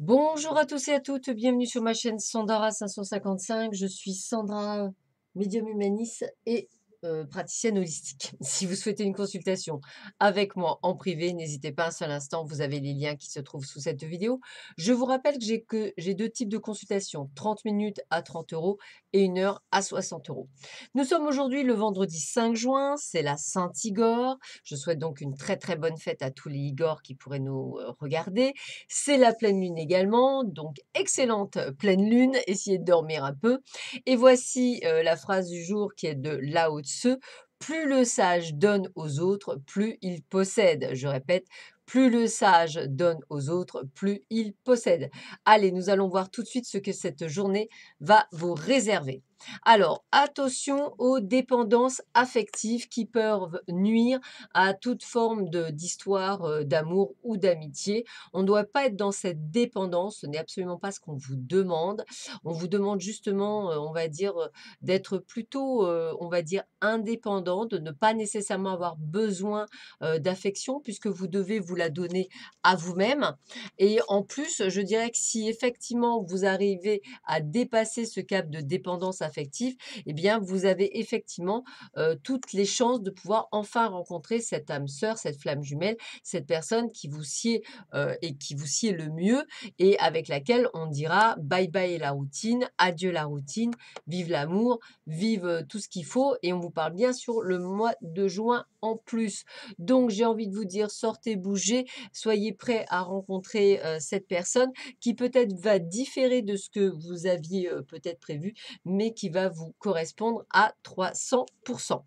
Bonjour à tous et à toutes, bienvenue sur ma chaîne sandra 555. Je suis Sandra, médium humaniste, et euh, praticienne holistique. Si vous souhaitez une consultation avec moi en privé, n'hésitez pas un seul instant, vous avez les liens qui se trouvent sous cette vidéo. Je vous rappelle que j'ai que j'ai deux types de consultations, 30 minutes à 30 euros et une heure à 60 euros. Nous sommes aujourd'hui le vendredi 5 juin, c'est la Saint-Igor. Je souhaite donc une très très bonne fête à tous les Igor qui pourraient nous euh, regarder. C'est la pleine lune également, donc excellente euh, pleine lune, essayez de dormir un peu. Et voici la phrase du jour qui est de Lao Tzu ce, plus le sage donne aux autres, plus il possède. Je répète, plus le sage donne aux autres, plus il possède. Allez, nous allons voir tout de suite ce que cette journée va vous réserver. Alors, attention aux dépendances affectives qui peuvent nuire à toute forme d'histoire euh, d'amour ou d'amitié. On ne doit pas être dans cette dépendance, ce n'est absolument pas ce qu'on vous demande. On vous demande justement, euh, on va dire, euh, d'être plutôt, on va dire, indépendant, de ne pas nécessairement avoir besoin d'affection puisque vous devez vous la donner à vous-même. Et en plus, je dirais que si effectivement vous arrivez à dépasser ce cap de dépendance affective, et eh bien, vous avez effectivement toutes les chances de pouvoir enfin rencontrer cette âme sœur, cette flamme jumelle, cette personne qui vous sied et qui vous sied le mieux et avec laquelle on dira bye bye la routine, adieu la routine, vive l'amour, vive tout ce qu'il faut et on vous parle bien sûr le mois de juin en plus. Donc j'ai envie de vous dire sortez, bougez, soyez prêts à rencontrer cette personne qui peut-être va différer de ce que vous aviez peut-être prévu, mais qui va vous correspondre à 300%.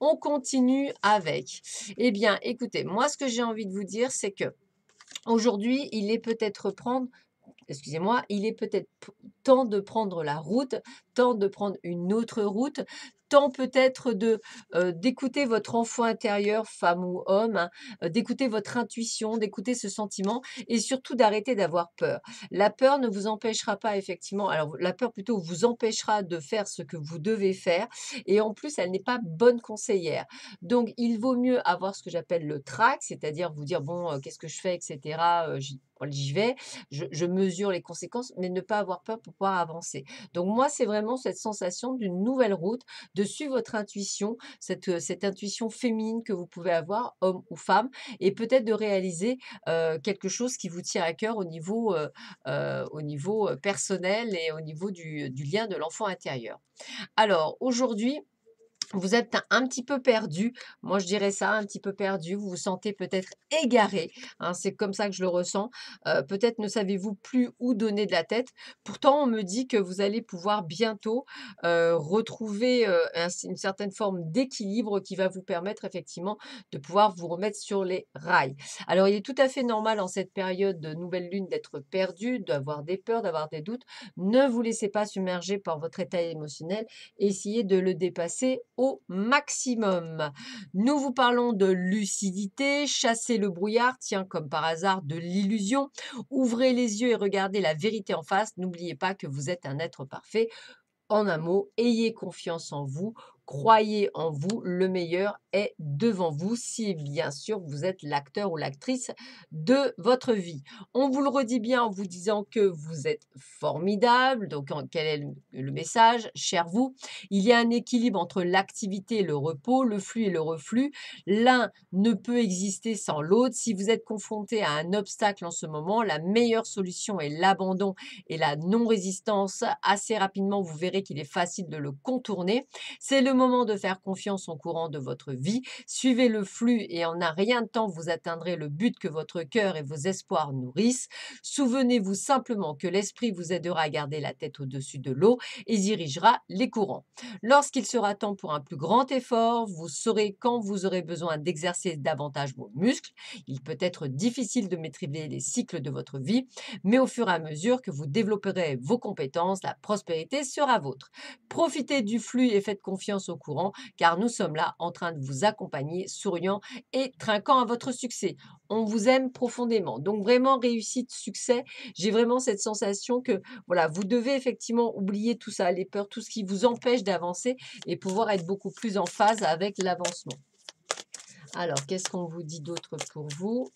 On continue avec. Eh bien, écoutez, moi, ce que j'ai envie de vous dire, c'est que aujourd'hui, il est peut-être prendre excusez-moi, il est peut-être temps de prendre la route, temps de prendre une autre route, temps peut-être de d'écouter votre enfant intérieur, femme ou homme, hein, d'écouter votre intuition, d'écouter ce sentiment et surtout d'arrêter d'avoir peur. La peur ne vous empêchera pas effectivement, alors la peur plutôt vous empêchera de faire ce que vous devez faire et en plus elle n'est pas bonne conseillère. Donc il vaut mieux avoir ce que j'appelle le trac, c'est-à-dire vous dire bon qu'est-ce que je fais, etc j'y vais, je, mesure les conséquences, mais ne pas avoir peur pour pouvoir avancer. Donc moi, c'est vraiment cette sensation d'une nouvelle route, de suivre votre intuition, cette, euh, cette intuition féminine que vous pouvez avoir, homme ou femme, et peut-être de réaliser euh, quelque chose qui vous tient à cœur au niveau, euh, au niveau personnel et au niveau du lien de l'enfant intérieur. Alors aujourd'hui, vous êtes un, petit peu perdu, moi je dirais ça, un petit peu perdu, vous vous sentez peut-être égaré, hein, c'est comme ça que je le ressens, euh, peut-être ne savez-vous plus où donner de la tête, pourtant on me dit que vous allez pouvoir bientôt euh, retrouver euh, une certaine forme d'équilibre qui va vous permettre effectivement de pouvoir vous remettre sur les rails. Alors il est tout à fait normal en cette période de nouvelle lune d'être perdu, d'avoir des peurs, d'avoir des doutes, ne vous laissez pas submerger par votre état émotionnel, essayez de le dépasser au maximum. Nous vous parlons de lucidité, chasser le brouillard, tiens comme par hasard de l'illusion, ouvrez les yeux et regardez la vérité en face, n'oubliez pas que vous êtes un être parfait. En un mot, ayez confiance en vous, Croyez en vous, le meilleur est devant vous si bien sûr vous êtes l'acteur ou l'actrice de votre vie. On vous le redit bien en vous disant que vous êtes formidable, donc quel est le message Cher vous, il y a un équilibre entre l'activité et le repos, le flux et le reflux. L'un ne peut exister sans l'autre. Si vous êtes confronté à un obstacle en ce moment, la meilleure solution est l'abandon et la non-résistance. Assez rapidement, vous verrez qu'il est facile de le contourner. C'est le moment de faire confiance au courant de votre vie. Suivez le flux et en un rien de temps, vous atteindrez le but que votre cœur et vos espoirs nourrissent. Souvenez-vous simplement que l'esprit vous aidera à garder la tête au-dessus de l'eau et dirigera les courants. Lorsqu'il sera temps pour un plus grand effort, vous saurez quand vous aurez besoin d'exercer davantage vos muscles. Il peut être difficile de maîtriser les cycles de votre vie, mais au fur et à mesure que vous développerez vos compétences, la prospérité sera vôtre. Profitez du flux et faites confiance au courant, car nous sommes là en train de vous accompagner, souriant et trinquant à votre succès. On vous aime profondément. Donc vraiment réussite, succès. J'ai vraiment cette sensation que voilà, vous devez effectivement oublier tout ça, les peurs, tout ce qui vous empêche d'avancer et pouvoir être beaucoup plus en phase avec l'avancement. Alors, qu'est-ce qu'on vous dit d'autre pour vous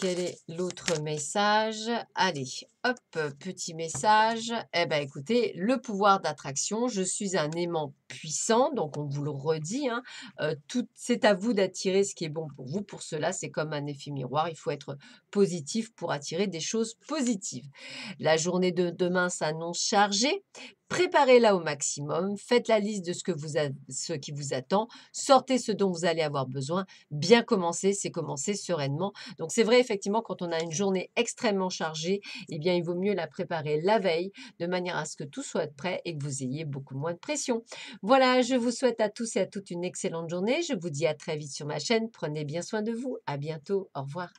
Quel est l'autre message Allez, Hop, petit message. Eh bien, écoutez, le pouvoir d'attraction, je suis un aimant puissant, donc on vous le redit. Hein. Euh, c'est à vous d'attirer ce qui est bon pour vous. Pour cela, c'est comme un effet miroir. Il faut être positif pour attirer des choses positives. La journée de demain s'annonce chargée. Préparez-la au maximum. Faites la liste de ce, ce qui vous attend. Sortez ce dont vous allez avoir besoin. Bien commencer, c'est commencer sereinement. Donc, c'est vrai, effectivement, quand on a une journée extrêmement chargée, eh bien, il vaut mieux la préparer la veille de manière à ce que tout soit prêt et que vous ayez beaucoup moins de pression. Voilà, je vous souhaite à tous et à toutes une excellente journée. Je vous dis à très vite sur ma chaîne. Prenez bien soin de vous. À bientôt. Au revoir.